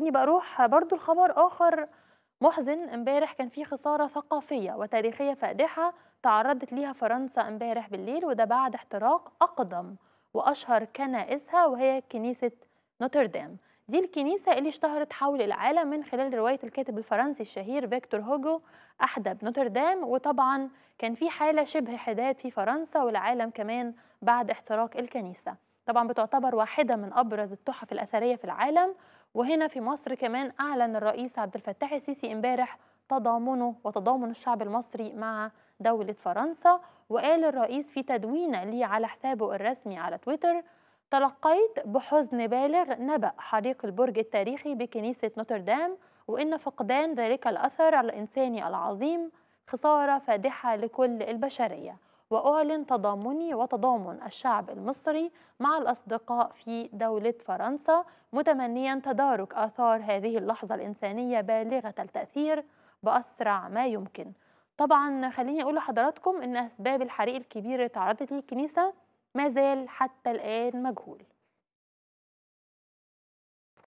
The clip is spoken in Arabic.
بقى بروح برضو الخبر آخر محزن امبارح كان في خسارة ثقافية وتاريخية فادحة تعرضت ليها فرنسا امبارح بالليل وده بعد احتراق أقدم وأشهر كنائسها وهي كنيسة نوتردام دي الكنيسة اللي اشتهرت حول العالم من خلال رواية الكاتب الفرنسي الشهير فيكتور هوجو أحدب نوتردام وطبعا كان في حالة شبه حداد في فرنسا والعالم كمان بعد احتراق الكنيسة طبعا بتعتبر واحدة من أبرز التحف الأثرية في العالم وهنا في مصر كمان أعلن الرئيس عبد الفتاح السيسي امبارح تضامنه وتضامن الشعب المصري مع دولة فرنسا وقال الرئيس في تدوينة لي على حسابه الرسمي على تويتر تلقيت بحزن بالغ نبأ حريق البرج التاريخي بكنيسة نوتردام وإن فقدان ذلك الأثر الإنساني العظيم خسارة فادحة لكل البشرية وأعلن تضامني وتضامن الشعب المصري مع الأصدقاء في دولة فرنسا متمنيا تدارك آثار هذه اللحظة الإنسانية بالغة التأثير بأسرع ما يمكن طبعا خليني أقول لحضراتكم إن أسباب الحريق الكبير اللي تعرضت للكنيسة ما زال حتى الآن مجهول